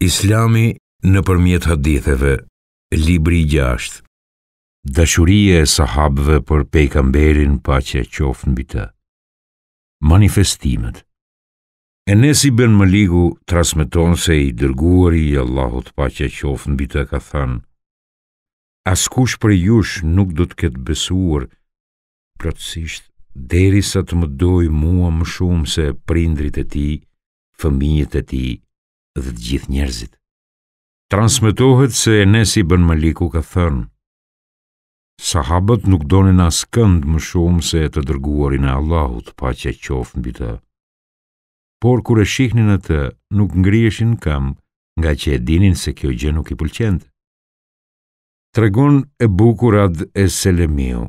Islami në përmjet haditheve, Libri i 6 Dashurie e sahabëve për pejkamberin pa që e qofë në bita Manifestimet Enesi ben Maliku trasmeton se i dërguari i Allahut pa që e qofë në bita ka thanë Askush për jush nuk do të ketë besuar plotësisht deri sa të më dojë mua më shumë se prindrit e ti, fëmijet e ti, dhe të gjithë njerëzit. Transmetohet se Enesi bën Maliku ka thënë, Sahabët nuk donin asë këndë më shumë se të dërguarin e Allahut pa që qofë në bitë. Por kur e shihnin e të, nuk ngrieshin kam nga që e dinin se kjo gjë nuk i pëlqente. Tregon e bukurad e Selemiu,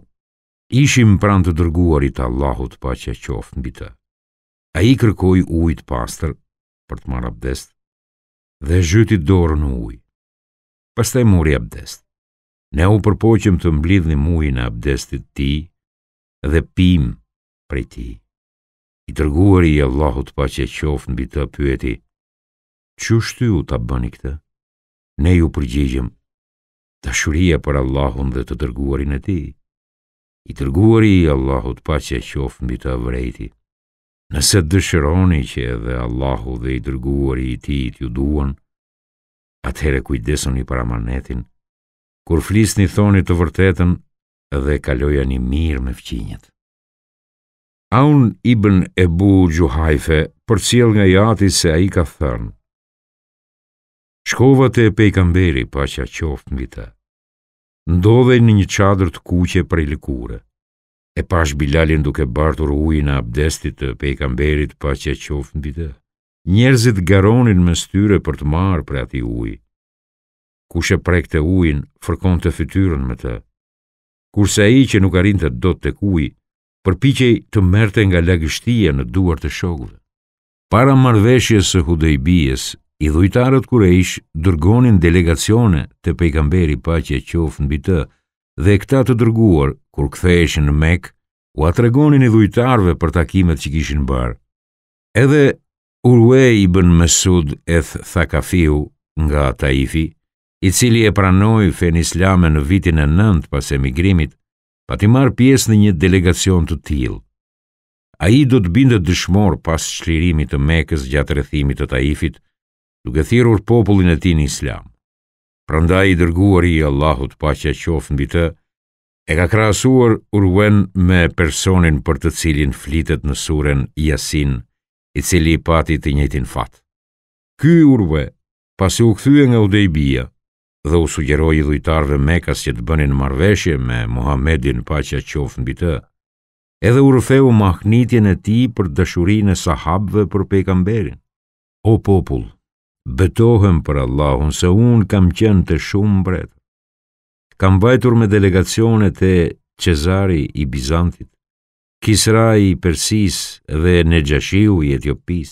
ishim pran të dërguarit Allahut pa që qofë në bitë. A i kërkoj ujtë pastër për të marrë dhe zhyti dorë në ujë. Pastaj mori abdest. Ne u përpoqëm të mblidhnim ujin e abdestit ti dhe pim prej ti. I dërguari i Allahut pa që qofë në bitë pyeti, që shtu u të bëni këtë? Ne ju përgjigjëm, të shuria për Allahun dhe të dërguarin e ti. I dërguari i Allahut pa që qofë në bitë vrejti, Nëse dëshironi që edhe Allahu dhe i dërguari i ti t'ju duon, atëhere kujdeson i paramanetin, kur flisë një thoni të vërtetën dhe kaloja një mirë me fqinjet. Aun i bën e bu gjuhajfe për cilë nga jati se a i ka thërnë. të e pejkamberi pa që a qoftë mbita, në një qadrë të kuqe për i likurët. E pash Bilalin duke bartur ujë në abdestit të pejgamberit pa që qof mbi të. Njerëzit garonin me styre për të marrë prej atij uji. Kush e prekte ujin, fërkonte fytyrën me të. Kurse ai që nuk arrinte dot tek uji, përpiqej të merrte nga lagështia në duar të shokëve. Para marrveshjes së Hudejbijes, i dhujtarët ish dërgonin delegacione te pejgamberi pa që qof mbi të dhe këta të dërguar kur ktheheshin në Mek, u atregonin e dhujtarve për takimet që kishin bërë. Edhe Urwe i bën Mesud e Thakafiu nga Taifi, i cili e pranoj fen islame në vitin e nëndë pas emigrimit, pa ti marë pjesë në një delegacion të tillë. A i do të binde dëshmor pas shlirimit të mekës gjatë rëthimit të Taifit, duke thirur popullin e ti në islam. Pranda i dërguar i Allahut pa që qofë në bitë, e ka krahasuar Urwen me personin për të cilin flitet në surën Yasin, i cili pati të njëjtin fat. Ky Urwe, pasi u kthye nga Udejbia dhe u sugjeroi lutjtarëve Mekas që të bënin marrveshje me Muhamedin paqja qof mbi të, edhe u mahnitjen e tij për dashurinë e sahabëve për pejgamberin. O popull, betohem për Allahun se unë kam qenë të shumë mbretë kam bajtur me delegacionet e Cezari i Bizantit, Kisra i Persis dhe Nejashiu i Etiopis.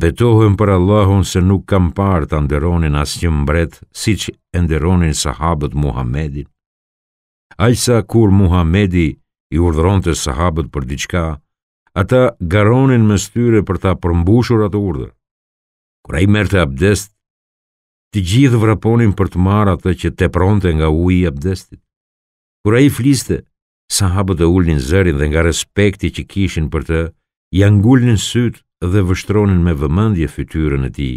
Betohem për Allahun se nuk kam parë të nderonin asë një mbret si që enderonin sahabët Muhammedin. Aqsa kur Muhammedi i urdhron të sahabët për diqka, ata garonin më styre për ta përmbushur atë urdhër. Kura i merte abdest, të gjithë vraponin për të marrë atë që te pronte nga uji i abdestit. Kur ai fliste, sahabët e ullin zërin dhe nga respekti që kishin për të, ja gullin syt dhe vështronin me vëmendje fytyrën e tij.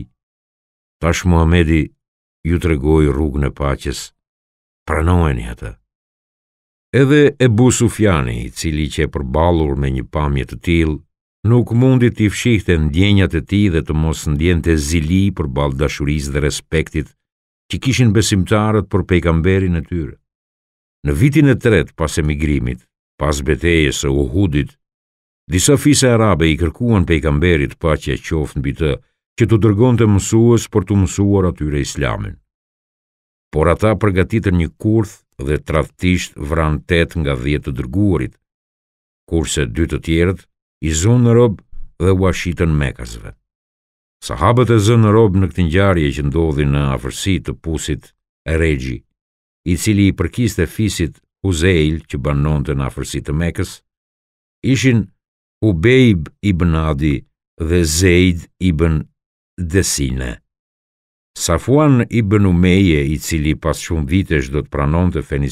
Tash Muhamedi ju tregoi rrugën e paqes. Pranoheni atë. Edhe Ebu Sufjani, i cili që e përbalur me një pamje të tilë, nuk mundi t'i fshihte ndjenjat e ti dhe të mos ndjente zili për balë dashuris dhe respektit që kishin besimtarët për pejkamberin e tyre. Në vitin e tret pas emigrimit, pas betejes e uhudit, disa fisa arabe i kërkuan pejkamberit pa që e qofë në bitë që të dërgon të mësues për të mësuar atyre islamin. Por ata përgatitën një kurth dhe trathtisht vran tet nga dhjetë të dërguarit, kurse dy të tjerët i zunë në robë dhe u ashitën mekasve. Sahabët e zënë në robë në këtë njarje që ndodhi në afërsi të pusit e regji, i cili i përkiste e fisit Huzeil që banon të në afërsi të mekës, ishin Ubejb i bënadi dhe Zejd i Bën Desine. Safuan i Bën Umeje, i cili pas shumë vitesh do të pranon të fen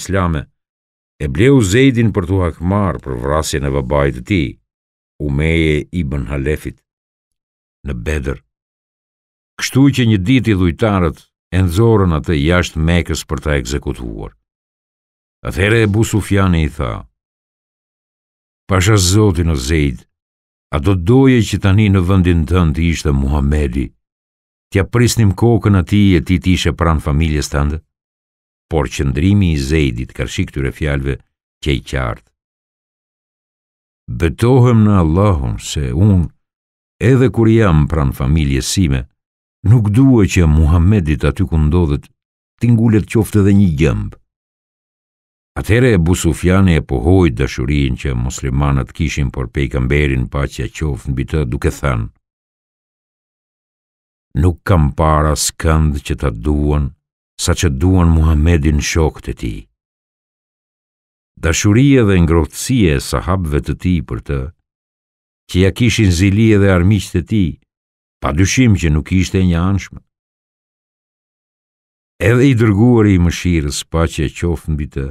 e bleu Zejdin për të hakmar për vrasjen e vëbajt të ti, Umeje i bën Halefit në Bedër. Kështu që një dit i dhujtarët, e nëzorën atë jashtë mekës për ta ekzekutuar. Atëhere e Bu Sufjani i tha, Pasha Zotin o Zejt, a do të doje që tani në vëndin tënd të ishte Muhamedi, tja prisnim kokën ati e ti t'ishe ishe pran familjes tënde? Por qëndrimi i Zejdit, kërshik të refjalve, që i qartë. Betohem në Allahun se unë, edhe kur jam pran familje sime, nuk duhe që Muhammedit aty ku ndodhet t'ingullet qoftë edhe një gjëmbë. Atere e busufjani e pohojt dëshurin që muslimanat kishin por pejkamberin pa që e qoftë në bitë duke thanë. Nuk kam para skëndë që ta duon, sa që duen Muhammedin shokët e ti dashurie dhe ngrohtësie e sahabëve të tij për të, që ja kishin zili dhe armiqtë e tij, pa dyshim që nuk ishte një anshme. Edhe i dërguari i mëshirës pa që e qofë në bitë,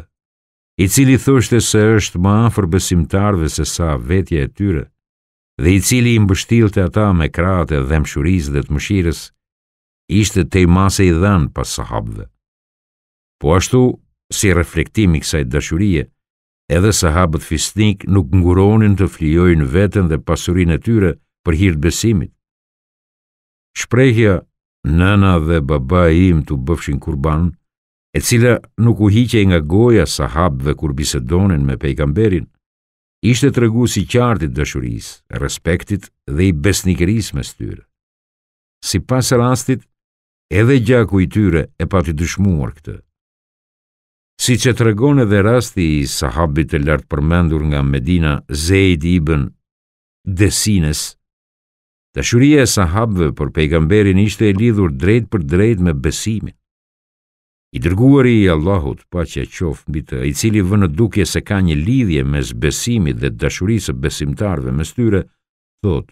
i cili thoshte se është ma afer besimtarve se sa vetja e tyre, dhe i cili i mbështilte ata me krate dhe mshuriz dhe të mëshirës, ishte te i mase i dhanë pas sahabëve. Po ashtu, si reflektimi kësaj dashurie, edhe sahabët fisnik nuk nguronin të flijojnë vetën dhe pasurin e tyre për hirtë besimit. Shprejhja nëna dhe baba im të bëfshin kurban, e cila nuk u hiqe nga goja sahabë dhe kur bisedonin me pejkamberin, ishte të regu si qartit dashurisë, respektit dhe i besnikëris me styrë. Si pasë rastit, edhe gjaku i tyre e pati dëshmuar këtë, si që të regon edhe rasti i sahabit të lartë përmendur nga Medina Zeid Ibn Desines, të shurije e sahabve për pejgamberin ishte e lidhur drejt për drejt me besimin. I dërguari i Allahut, pa që e qofë mbitë, i cili vënë duke se ka një lidhje mes besimit dhe dashurisë besimtarve mes tyre, thot,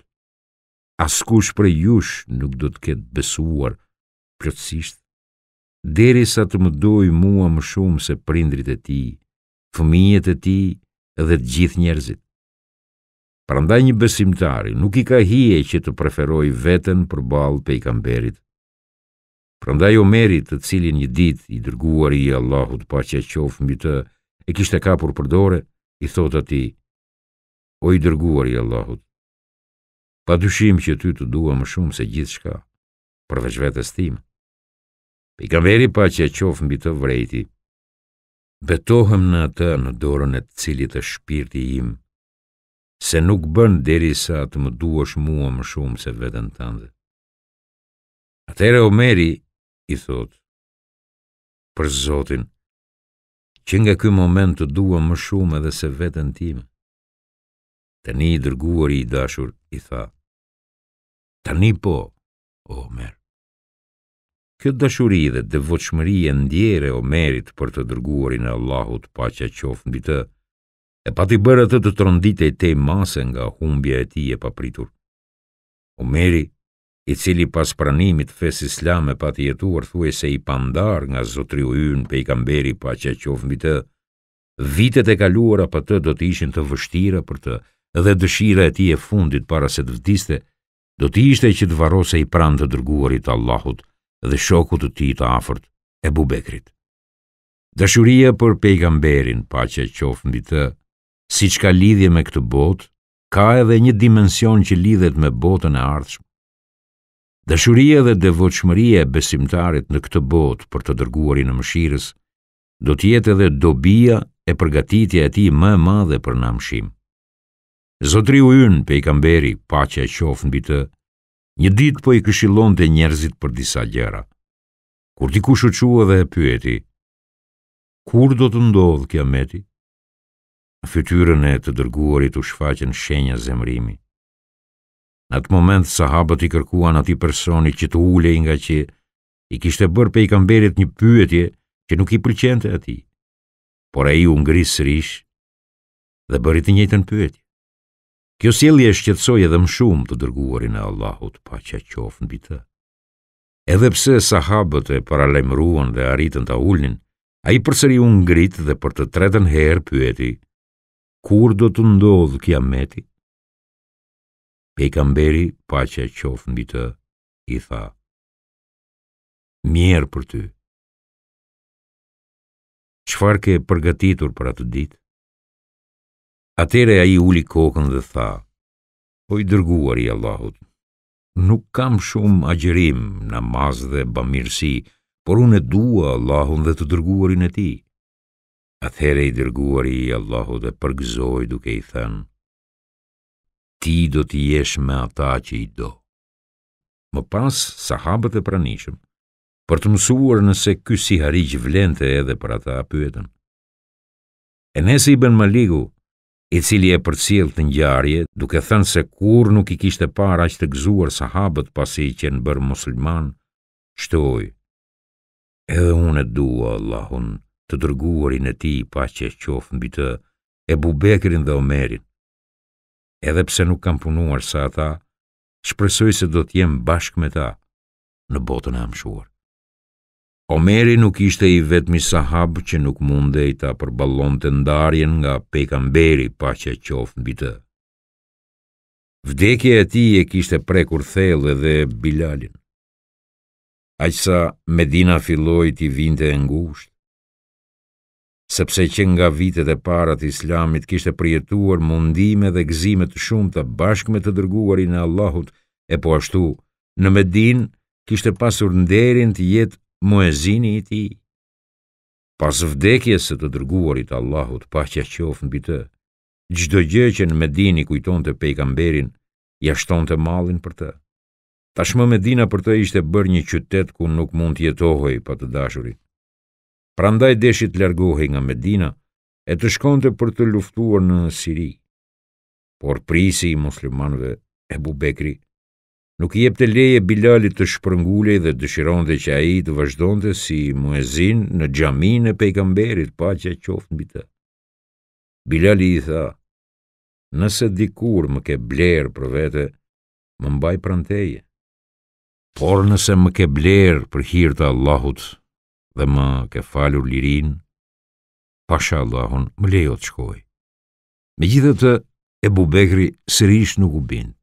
askush për jush nuk do të ketë besuar plëtsisht deri sa të më doj mua më shumë se prindrit e ti, fëmijet e ti dhe të gjithë njerëzit. Pranda një besimtari nuk i ka hije që të preferoj vetën për balë pe i kamberit. Pranda jo merit të cilin një dit i dërguar i Allahut pa që e qofë mjë të e kishtë e kapur përdore, i thot ati, o i dërguar i Allahut, pa dushim që ty të dua më shumë se gjithë shka përveç vetës timë. Pejgamberi pa që qofë mbi të vrejti. Betohem në atë në dorën e të cilit e shpirti im, se nuk bën deri sa të më duosh mua më shumë se vetën të ndë. Atere Omeri i thot, për zotin, që nga këj moment të dua më shumë edhe se vetën time. një i dërguar i dashur i tha, një po, Omer. Kjo dashuri dhe devotshmëri e ndjere Omerit për të dërguarin e Allahut paqja qof mbi të, e pati bërë atë të tronditej te masë nga humbja e tij e papritur. Omeri, i cili pas pranimit fes islam e pati jetuar thuaj se i pandar nga zotri u yn pe i kamberi pa që qofë mbi të, vitet e kaluara pa të do të ishin të vështira për të, dhe dëshira e ti e fundit para se të vdiste, do të ishte që të varose i pran të dërguarit Allahut, dhe shoku të tij të afërt, e bubekrit. Dashuria për pejgamberin, paqja qof mbi të, siç ka lidhje me këtë botë, ka edhe një dimension që lidhet me botën e ardhshme. Dashuria dhe devotshmëria e besimtarit në këtë botë për të dërguarin e mëshirës do të jetë edhe dobia e përgatitja e tij më e madhe për namshim. Zotri u yn pejgamberi, paqja e mbi të, Një dit po i këshilon të njerëzit për disa gjera. Kur ti ku shëqua dhe e pyeti, kur do të ndodhë kja meti? Në fytyrën e të dërguarit u shfaqen shenja zemrimi. Në atë moment sahabët i kërkuan ati personi që të ulej nga që i kishte bërë pe i kamberit një pyetje që nuk i pëlqente ati, por e i u rishë dhe bërit një të njëtën pyetje. Kjo sjellje shqetësoi edhe më shumë të dërguarin e Allahut, paqja qoftë mbi të. Edhe pse sahabët e paralajmëruan dhe arritën ta ulnin, ai përsëri u ngrit dhe për të tretën herë pyeti: "Kur do të ndodh Kiameti?" Pejgamberi, paqja qoftë mbi të, i tha: "Mirë për ty." Çfarë ke përgatitur për atë ditë? Atere a i uli kokën dhe tha, o i dërguar i Allahut, nuk kam shumë agjerim, namaz dhe bëmirësi, por unë e dua Allahun dhe të dërguarin e ti. Atere i dërguar i Allahut e përgëzoj duke i thënë, ti do t'i jesh me ata që i do. Më pas, sahabët e pranishëm, për të mësuar nëse kësi harik vlente edhe për ata apyetën. E nese i ben Maligu, ligu, i cili e përcjell të ngjarje, duke thënë se kur nuk i kishte parë as të gëzuar sahabët pasi i qenë bërë musliman, shtoj, edhe unë e dua Allahun të dërguarin e ti pa që e qofë mbi të e bubekrin dhe omerin. Edhe pse nuk kam punuar sa ata, shpresoj se do t'jem bashkë me ta në botën e amshuar. Omeri nuk ishte i vetmi sahab që nuk munde i ta përballon të ndarjen nga pekamberi pa që qofë në bitë. Vdekje e ti e kishte prekur thellë dhe Bilalin. Aqësa Medina filloj t'i vinte e ngusht, sepse që nga vitet e parat islamit kishte prijetuar mundime dhe gzime të shumë të bashkë me të dërguarin e Allahut, e po ashtu, në Medin kishte pasur nderin të jetë muezini i ti. Pas vdekjes së të dërguarit Allahut pa që qofë në bitë, gjdo gjë që në Medini kujton të pejkamberin, jashton të malin për të. Tashmë Medina për të ishte bërë një qytet ku nuk mund të jetohoj pa të dashurit. Prandaj deshit lërgohi nga Medina e të shkonte për të luftuar në Siri. Por prisi i muslimanve e bubekri, Nuk i jepte leje Bilalit të shpërngulej dhe dëshiron dhe që a i të vazhdojnë si muezin në gjami e pejkamberit, pa që a qoftë mbi të. Bilalit i tha, nëse dikur më ke blerë për vete, më mbaj pranteje. Por nëse më ke blerë për hirtë Allahut dhe më ke falur lirin, pasha Allahun më lejo të shkoj. Me gjithë të e bubekri sërish nuk u bindë.